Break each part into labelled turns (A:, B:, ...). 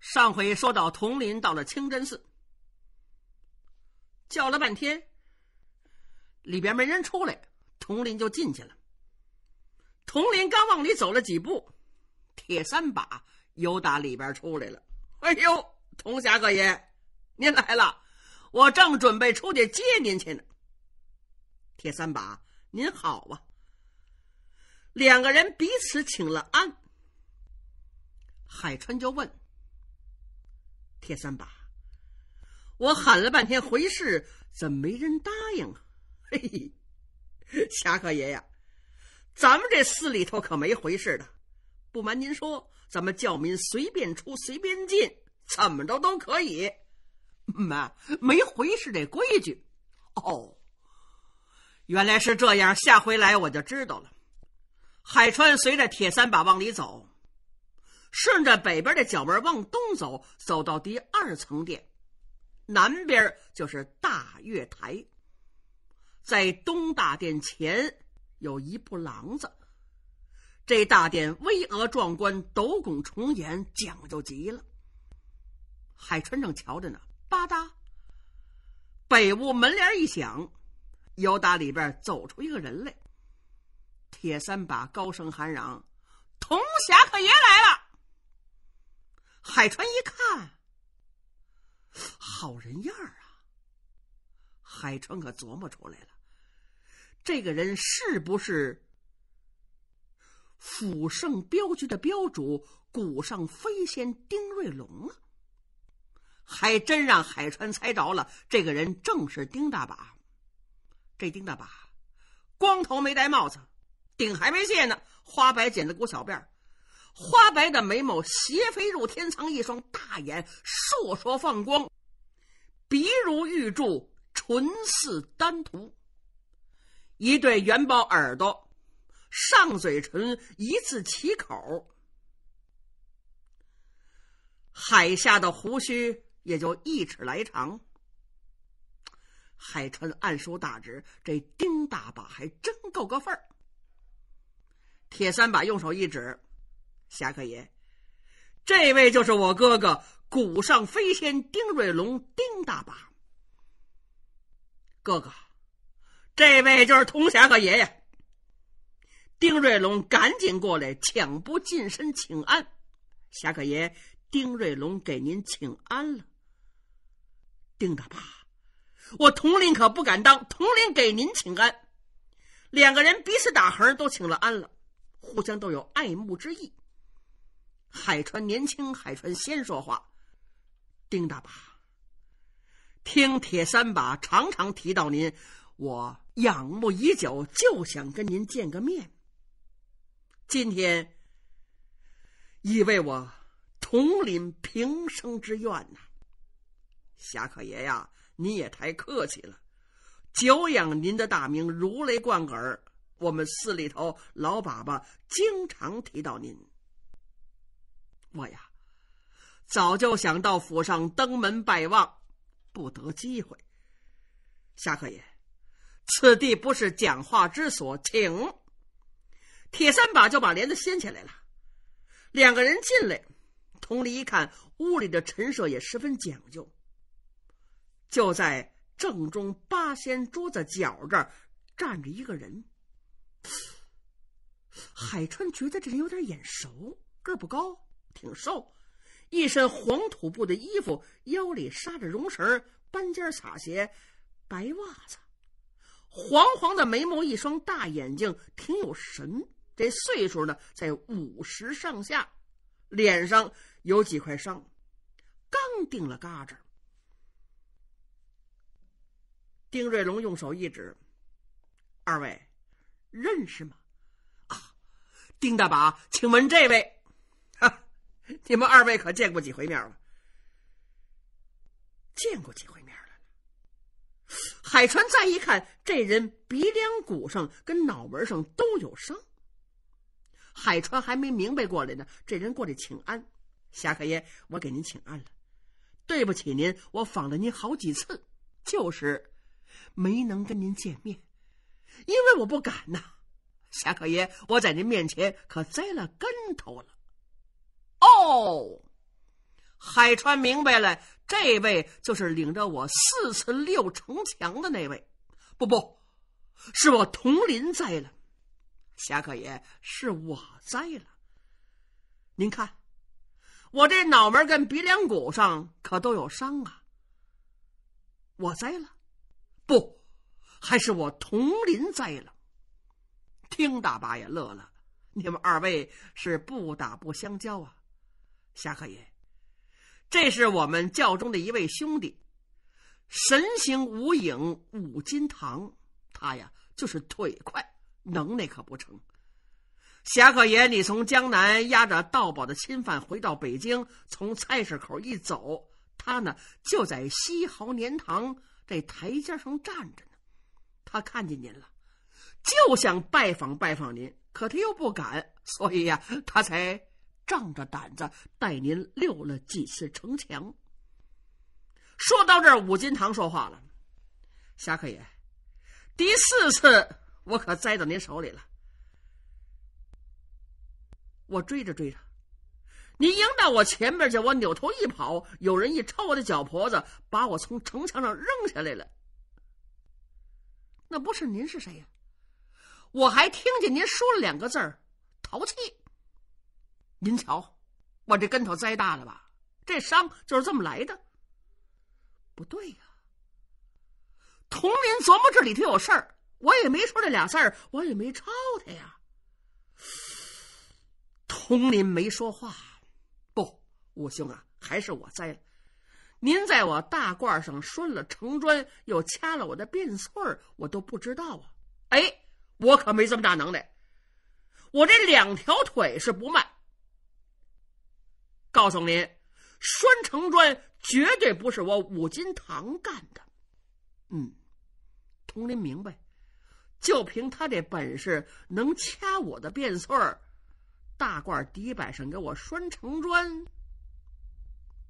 A: 上回说到，童林到了清真寺，叫了半天，里边没人出来，童林就进去了。童林刚往里走了几步，铁三把又打里边出来了。哎呦，童侠客爷，您来了，我正准备出去接您去呢。铁三把，您好啊。两个人彼此请了安，海川就问。铁三把，我喊了半天回事，怎么没人答应啊？嘿，嘿，侠客爷呀，咱们这寺里头可没回事的。不瞒您说，咱们教民随便出，随便进，怎么着都可以。嘛，没回事这规矩。哦，原来是这样，下回来我就知道了。海川随着铁三把往里走。顺着北边的角门往东走，走到第二层殿，南边就是大月台。在东大殿前有一部廊子，这大殿巍峨壮观，斗拱重檐，讲究极了。海川正瞧着呢，吧嗒，北屋门帘一响，由打里边走出一个人来。铁三把高声喊嚷：“铜侠客爷来了！”海川一看，好人样啊！海川可琢磨出来了，这个人是不是抚圣镖局的镖主古上飞仙丁瑞龙啊？还真让海川猜着了，这个人正是丁大把。这丁大把，光头没戴帽子，顶还没卸呢，花白剪子股小辫儿。花白的眉毛斜飞入天，仓，一双大眼烁烁放光，鼻如玉柱，唇似丹涂，一对元宝耳朵，上嘴唇一字齐口，海下的胡须也就一尺来长。海川暗舒大指，这丁大把还真够个份儿。铁三把用手一指。侠客爷，这位就是我哥哥，古上飞仙丁瑞龙，丁大把。哥哥，这位就是童侠客爷爷。丁瑞龙赶紧过来抢步近身请安，侠客爷，丁瑞龙给您请安了。丁大把，我童林可不敢当，童林给您请安。两个人彼此打横都请了安了，互相都有爱慕之意。海川年轻，海川先说话。丁大伯，听铁三把常常提到您，我仰慕已久，就想跟您见个面。今天，以为我，统领平生之愿呐。侠客爷呀，你也太客气了。久仰您的大名，如雷贯耳。我们寺里头老爸爸经常提到您。我呀，早就想到府上登门拜望，不得机会。夏客爷，此地不是讲话之所，请铁三把就把帘子掀起来了。两个人进来，同里一看，屋里的陈设也十分讲究。就在正中八仙桌子角这儿站着一个人，海川觉得这人有点眼熟，个不高。挺瘦，一身黄土布的衣服，腰里扎着绒绳，半尖擦鞋，白袜子，黄黄的眉毛，一双大眼睛，挺有神。这岁数呢，在五十上下，脸上有几块伤，刚定了嘎吱。丁瑞龙用手一指：“二位认识吗？”“啊，丁大把，请问这位。” 你们二位可见过几回面了？见过几回面了？海川再一看，这人鼻梁骨上跟脑门上都有伤。海川还没明白过来呢，这人过来请安：“侠客爷，我给您请安了。对不起您，我访了您好几次，就是没能跟您见面，因为我不敢呐。侠客爷，我在您面前可栽了跟头了。”哦，海川明白了，这位就是领着我四次六城墙的那位。不不，是我童林栽了，侠客爷是我栽了。您看，我这脑门跟鼻梁骨上可都有伤啊。我栽了，不，还是我童林栽了。听大伯也乐了，你们二位是不打不相交啊。侠客爷，这是我们教中的一位兄弟，神行无影五金堂。他呀，就是腿快，能耐可不成。侠客爷，你从江南押着盗宝的钦犯回到北京，从菜市口一走，他呢就在西豪年堂这台阶上站着呢。他看见您了，就想拜访拜访您，可他又不敢，所以呀，他才。仗着胆子带您溜了几次城墙。说到这儿，武金堂说话了：“侠客爷，第四次我可栽到您手里了。我追着追着，您迎到我前面去，我扭头一跑，有人一抄我的脚婆子，把我从城墙上扔下来了。那不是您是谁呀？我还听见您说了两个字儿：淘气。”您瞧，我这跟头栽大了吧？这伤就是这么来的。不对呀，佟林琢磨这里头有事儿，我也没说这俩字儿，我也没抄他呀。佟林没说话。不，五兄啊，还是我栽了。您在我大褂上顺了城砖，又掐了我的辫穗儿，我都不知道啊。哎，我可没这么大能耐，我这两条腿是不慢，告诉您，拴城砖绝对不是我五金堂干的。嗯，佟林明白，就凭他这本事，能掐我的辫穗儿，大褂底板上给我拴城砖，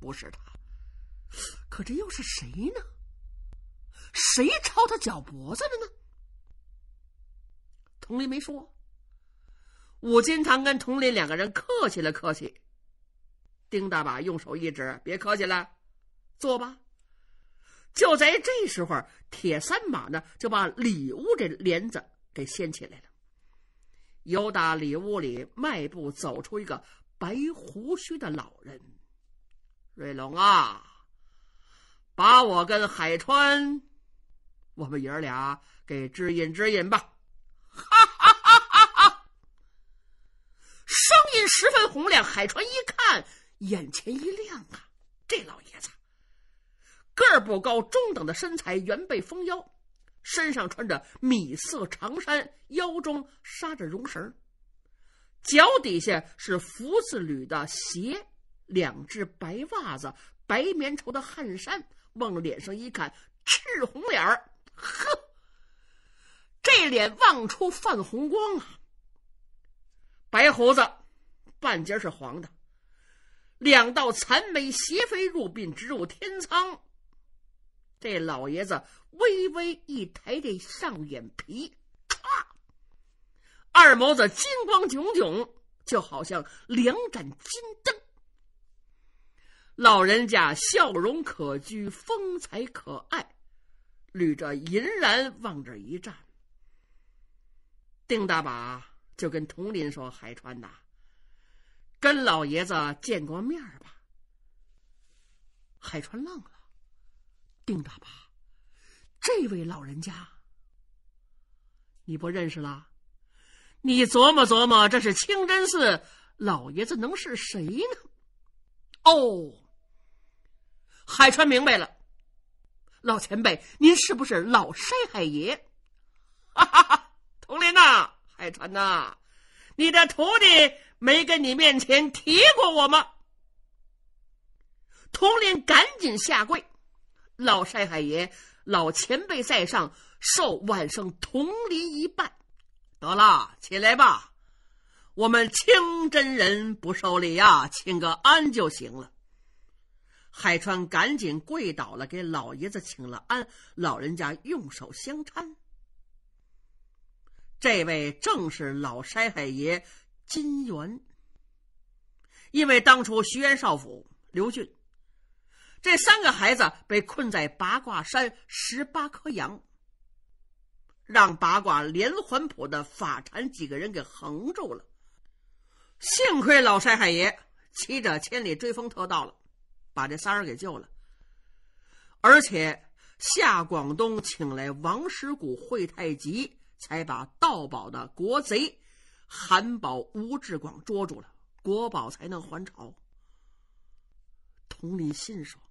A: 不是他。可这又是谁呢？谁抄他脚脖子了呢？佟林没说。五金堂跟佟林两个人客气了，客气。丁大把用手一指：“别客气了，坐吧。”就在这时候，铁三马呢就把里屋这帘子给掀起来了。由打里屋里迈步走出一个白胡须的老人：“瑞龙啊，把我跟海川，我们爷俩给指引指引吧！”哈哈哈哈哈哈，声音十分洪亮。海川一看。眼前一亮啊！这老爷子个儿不高，中等的身材，圆背丰腰，身上穿着米色长衫，腰中扎着绒绳脚底下是福字履的鞋，两只白袜子，白棉绸的汗衫。往脸上一看，赤红脸儿，呵，这脸望出泛红光啊！白胡子半截是黄的。两道残眉斜飞入鬓，直入天仓。这老爷子微微一抬这上眼皮，咔！二眸子金光炯炯，就好像两盏金灯。老人家笑容可掬，风采可爱，捋着银髯往这一站。丁大宝就跟佟林说：“海川呐。”跟老爷子见过面吧？海川愣了，丁大伯，这位老人家你不认识了？你琢磨琢磨，这是清真寺老爷子，能是谁呢？哦，海川明白了，老前辈，您是不是老山海爷？哈哈哈！童林呐，海川呐，你的徒弟。没跟你面前提过我吗？童林赶紧下跪，老山海爷，老前辈在上，受晚生童林一拜。得了起来吧，我们清真人不受礼呀，请个安就行了。海川赶紧跪倒了，给老爷子请了安，老人家用手相搀。这位正是老筛海爷。金元，因为当初徐元少府、刘俊这三个孩子被困在八卦山十八棵杨，让八卦连环谱的法禅几个人给横住了。幸亏老山海爷骑着千里追风特到了，把这仨人给救了。而且夏广东请来王石谷会太极，才把盗宝的国贼。韩宝、吴志广捉住了国宝，才能还朝。佟林心说：“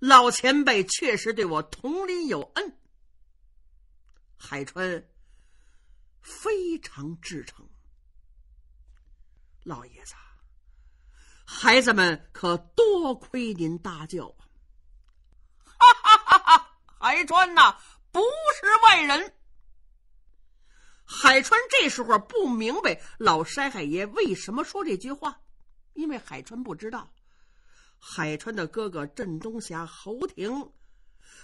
A: 老前辈确实对我佟林有恩，海川非常至诚。老爷子，孩子们可多亏您搭救啊！” 哈哈哈！哈海川呐，不是外人。海川这时候不明白老山海爷为什么说这句话，因为海川不知道，海川的哥哥镇东侠侯廷，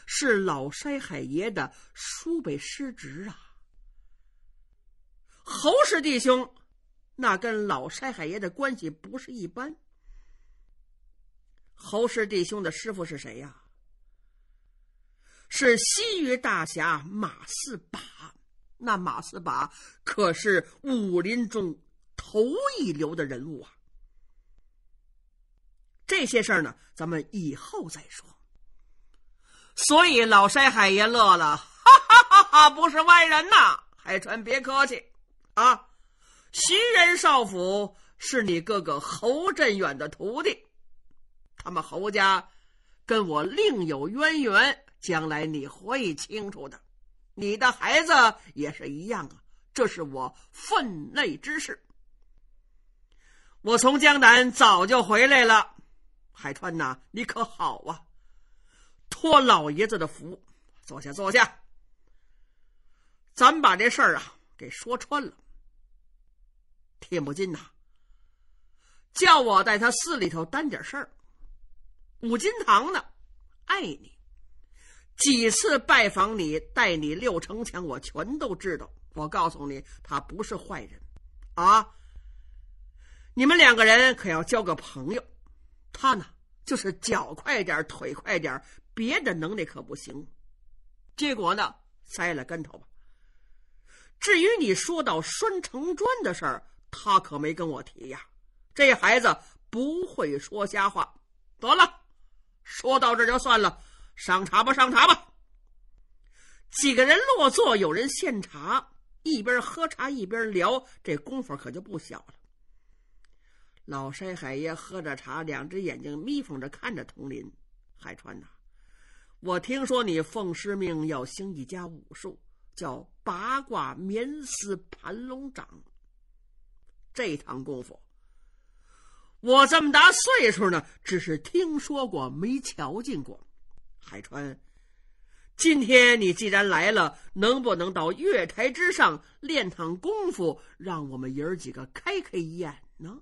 A: 是老山海爷的叔辈师侄啊。侯氏弟兄，那跟老山海爷的关系不是一般。侯氏弟兄的师傅是谁呀？是西域大侠马四把。那马四把可是武林中头一流的人物啊！这些事儿呢，咱们以后再说。所以老山海爷乐了，哈哈哈哈！不是外人呐，海川别客气啊。袭人少府是你哥哥侯振远的徒弟，他们侯家跟我另有渊源，将来你会清楚的。你的孩子也是一样啊，这是我分内之事。我从江南早就回来了，海川呐，你可好啊？托老爷子的福，坐下，坐下。咱把这事儿啊给说穿了。铁木金呐，叫我在他寺里头担点事儿。五金堂呢，爱你。几次拜访你，带你六城墙，我全都知道。我告诉你，他不是坏人，啊！你们两个人可要交个朋友。他呢，就是脚快点，腿快点，别的能力可不行。结果呢，栽了跟头吧。至于你说到拴城砖的事儿，他可没跟我提呀。这孩子不会说瞎话。得了，说到这就算了。上茶吧，上茶吧。几个人落座，有人献茶，一边喝茶一边聊，这功夫可就不小了。老山海爷喝着茶，两只眼睛眯缝着看着佟林海川呐。我听说你奉师命要兴一家武术，叫八卦绵丝盘龙掌。这趟功夫，我这么大岁数呢，只是听说过，没瞧见过。海川，今天你既然来了，能不能到月台之上练趟功夫，让我们爷儿几个开开眼呢？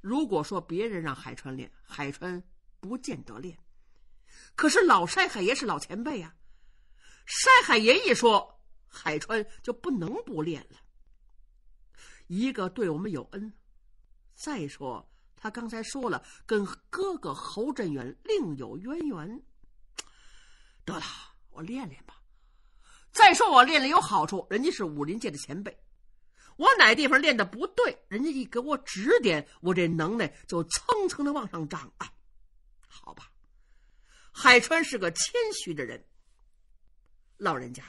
A: 如果说别人让海川练，海川不见得练；可是老筛海爷是老前辈呀，筛海爷一说，海川就不能不练了。一个对我们有恩，再说。他刚才说了，跟哥哥侯振远另有渊源。得了，我练练吧。再说我练练有好处，人家是武林界的前辈，我哪地方练的不对，人家一给我指点，我这能耐就蹭蹭的往上涨啊。好吧，海川是个谦虚的人。老人家，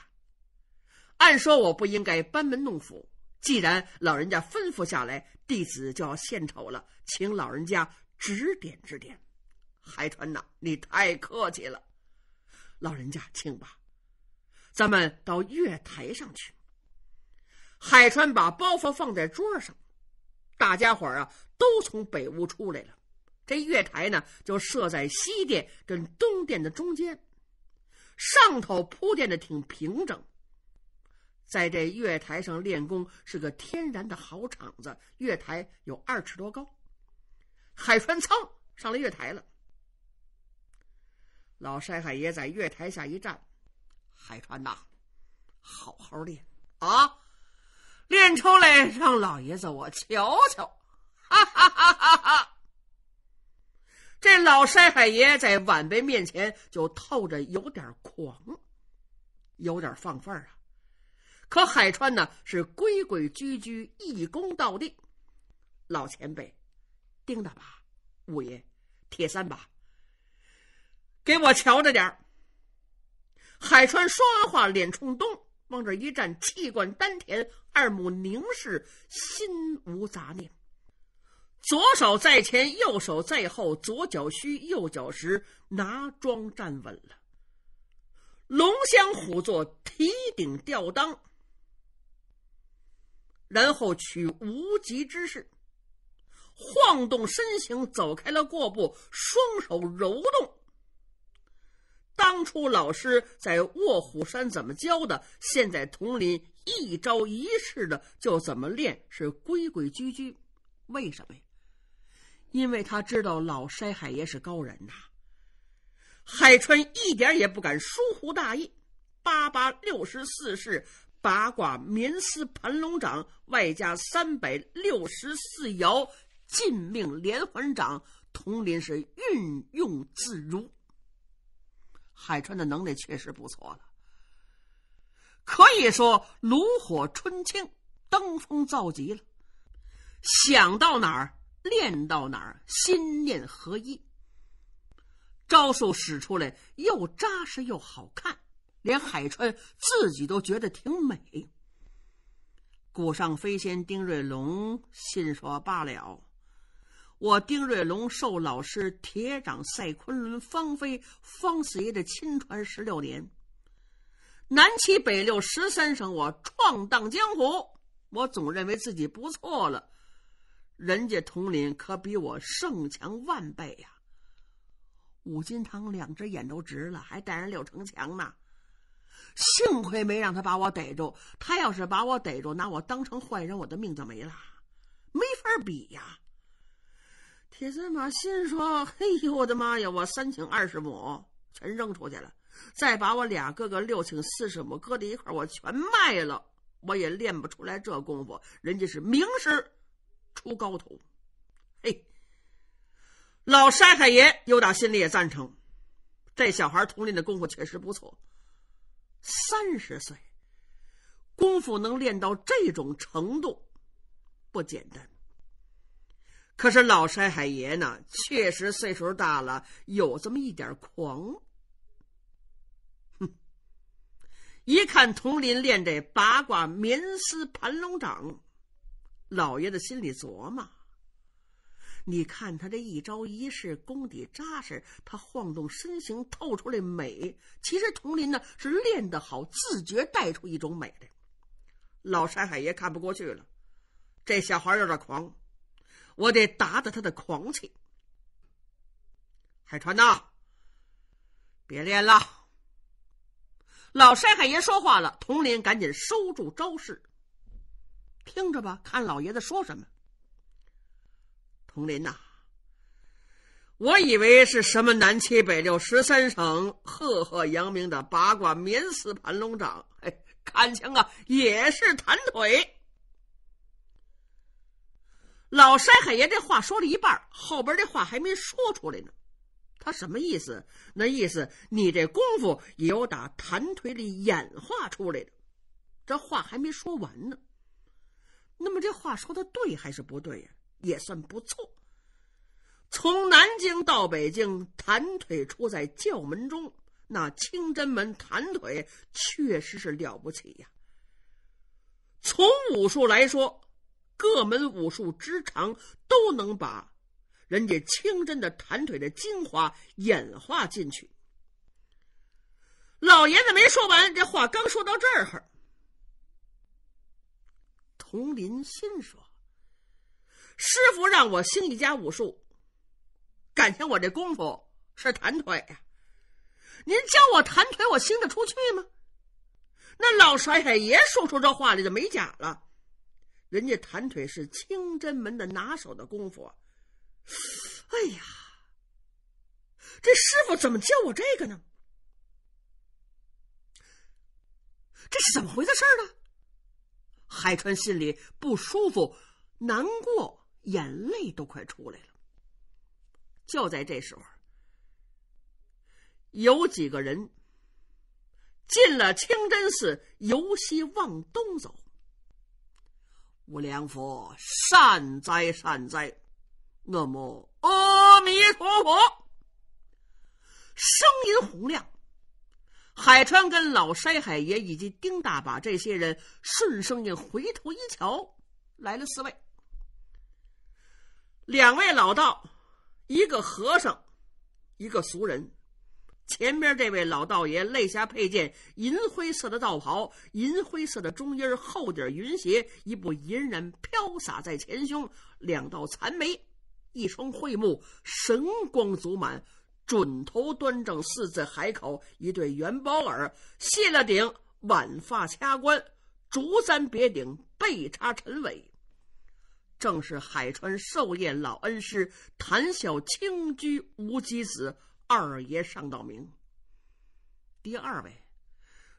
A: 按说我不应该班门弄斧。既然老人家吩咐下来，弟子就要献丑了，请老人家指点指点。海川呐，你太客气了，老人家请吧，咱们到月台上去。海川把包袱放在桌上，大家伙啊都从北屋出来了。这月台呢，就设在西殿跟东殿的中间，上头铺垫的挺平整。在这月台上练功是个天然的好场子。月台有二尺多高，海川噌上了月台了。老山海爷在月台下一站，海川呐，好好练啊！练出来让老爷子我瞧瞧。哈哈哈哈哈哈！这老山海爷在晚辈面前就透着有点狂，有点放范儿啊。可海川呢是规规矩矩一躬到底，老前辈，丁大吧，五爷，铁三把，给我瞧着点儿。海川说完话，脸冲东，往这一站，气贯丹田，二目凝视，心无杂念，左手在前，右手在后，左脚虚，右脚实，拿桩站稳了，龙骧虎坐，提顶吊裆。然后取无极之势，晃动身形，走开了过步，双手揉动。当初老师在卧虎山怎么教的，现在佟林一招一式的就怎么练，是规规矩矩。为什么呀？因为他知道老山海爷是高人呐。海川一点儿也不敢疏忽大意，八八六十四式。八卦绵丝盘龙掌，外加三百六十四爻禁命连环掌，童林是运用自如。海川的能力确实不错了，可以说炉火纯青，登峰造极了。想到哪儿练到哪儿，心念合一，招数使出来又扎实又好看。连海川自己都觉得挺美。古上飞仙丁瑞龙心说罢了，我丁瑞龙受老师铁掌赛昆仑方飞方四爷的亲传十六年，南七北六十三省我闯荡江湖，我总认为自己不错了。人家统领可比我胜强万倍呀！武金堂两只眼都直了，还带人六城墙呢。幸亏没让他把我逮住，他要是把我逮住，拿我当成坏人，我的命就没了，没法比呀。铁三马心说：“嘿呦，我的妈呀！我三顷二十亩全扔出去了，再把我俩哥哥六顷四十亩搁在一块，我全卖了，我也练不出来这功夫。人家是名师出高徒，嘿，老沙太爷有点心里也赞成，这小孩童林的功夫确实不错。”三十岁，功夫能练到这种程度，不简单。可是老山海爷呢，确实岁数大了，有这么一点狂。哼！一看佟林练这八卦棉丝盘龙掌，老爷子心里琢磨。你看他这一招一式功底扎实，他晃动身形透出来美。其实佟林呢是练得好，自觉带出一种美的。老山海爷看不过去了，这小孩有点狂，我得打打他的狂气。海川呐，别练了。老山海爷说话了，佟林赶紧收住招式。听着吧，看老爷子说什么。佟林呐，我以为是什么南七北六十三省赫赫扬名的八卦免死盘龙掌，哎，看相啊也是弹腿。老山海爷这话说了一半，后边这话还没说出来呢，他什么意思？那意思，你这功夫也有打弹腿里演化出来的。这话还没说完呢，那么这话说的对还是不对呀？也算不错。从南京到北京，弹腿出在教门中，那清真门弹腿确实是了不起呀。从武术来说，各门武术之长都能把人家清真的弹腿的精华演化进去。老爷子没说完，这话刚说到这儿，童林心说。师傅让我兴一家武术，敢情我这功夫是弹腿呀？您教我弹腿，我兴得出去吗？那老甩海爷说出这话来就没假了，人家弹腿是清真门的拿手的功夫。哎呀，这师傅怎么教我这个呢？这是怎么回事呢？海川心里不舒服，难过。眼泪都快出来了。就在这时候，有几个人进了清真寺，由西往东走。无量佛，善哉善哉，那么阿弥陀佛，声音洪亮。海川跟老筛海爷以及丁大把这些人顺声音回头一瞧，来了四位。两位老道，一个和尚，一个俗人。前边这位老道爷，肋下佩剑，银灰色的道袍，银灰色的中衣，厚底云鞋，一部银忍飘洒在前胸，两道残眉，一双慧目，神光足满，准头端正。四字海口，一对元宝耳，卸了顶，挽发掐冠，竹簪别顶，背插陈尾。正是海川寿宴老恩师谭小青居无极子二爷尚道明。第二位，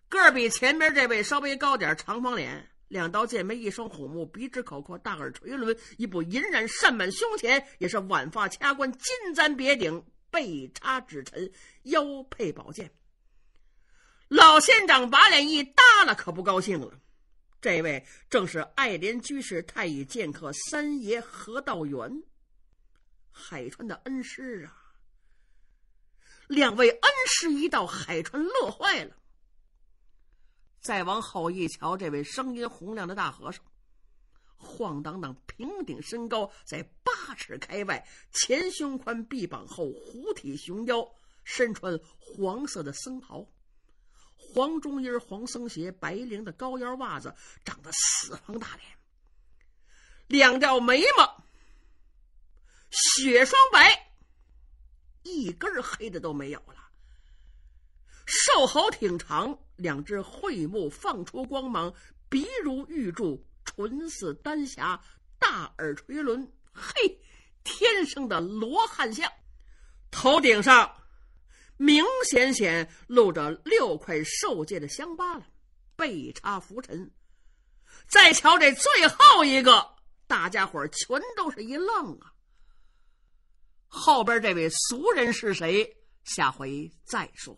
A: 个儿比前面这位稍微高点，长方脸，两道剑眉，一双虎目，鼻直口阔，大耳垂轮，一部银染扇满胸前，也是挽发掐冠，金簪别顶，背插纸沉，腰佩宝剑。老县长把脸一耷拉，可不高兴了。这位正是爱莲居士、太乙剑客三爷何道元，海川的恩师啊。两位恩师一到，海川乐坏了。再往后一瞧，这位声音洪亮的大和尚，晃荡荡平顶，身高在八尺开外，前胸宽，臂膀厚，虎体熊腰，身穿黄色的僧袍。黄中衣黄僧鞋，白绫的高腰袜子，长得死方大脸，两吊眉毛雪霜白，一根黑的都没有了。瘦猴挺长，两只喙目放出光芒，鼻如玉柱，唇似丹霞，大耳垂轮，嘿，天生的罗汉相，头顶上。明显显露着六块受戒的伤疤了，背插拂尘。再瞧这最后一个大家伙，全都是一愣啊！后边这位俗人是谁？下回再说。